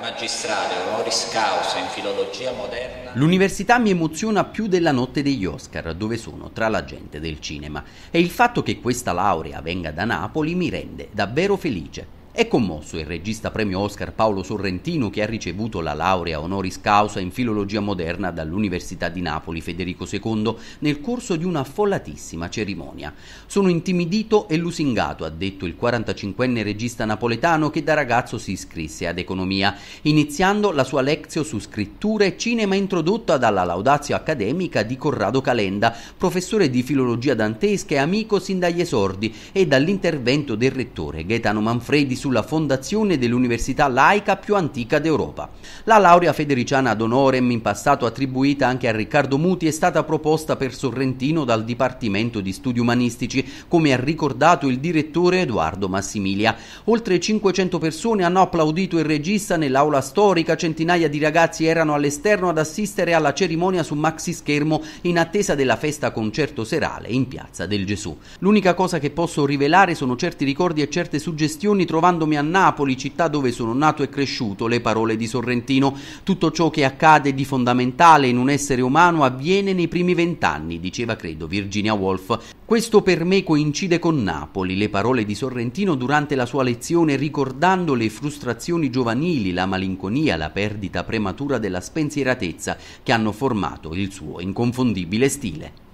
magistrale honoris causa in filologia moderna. L'università mi emoziona più della notte degli Oscar, dove sono tra la gente del cinema. E il fatto che questa laurea venga da Napoli mi rende davvero felice. È commosso il regista premio Oscar Paolo Sorrentino che ha ricevuto la laurea honoris causa in filologia moderna dall'Università di Napoli Federico II nel corso di una affollatissima cerimonia. Sono intimidito e lusingato, ha detto il 45enne regista napoletano che da ragazzo si iscrisse ad economia, iniziando la sua lezione su scrittura e cinema introdotta dalla laudazio accademica di Corrado Calenda, professore di filologia dantesca e amico sin dagli esordi e dall'intervento del rettore Gaetano Manfredi su sulla fondazione dell'università laica più antica d'Europa. La laurea federiciana ad honorem in passato attribuita anche a Riccardo Muti è stata proposta per Sorrentino dal Dipartimento di Studi Umanistici, come ha ricordato il direttore Edoardo Massimilia. Oltre 500 persone hanno applaudito il regista nell'aula storica, centinaia di ragazzi erano all'esterno ad assistere alla cerimonia su maxi schermo in attesa della festa concerto serale in Piazza del Gesù. L'unica cosa che posso rivelare sono certi ricordi e certe suggestioni trovate ritrovandomi a Napoli, città dove sono nato e cresciuto, le parole di Sorrentino. Tutto ciò che accade di fondamentale in un essere umano avviene nei primi vent'anni, diceva credo Virginia Woolf. Questo per me coincide con Napoli, le parole di Sorrentino durante la sua lezione ricordando le frustrazioni giovanili, la malinconia, la perdita prematura della spensieratezza che hanno formato il suo inconfondibile stile.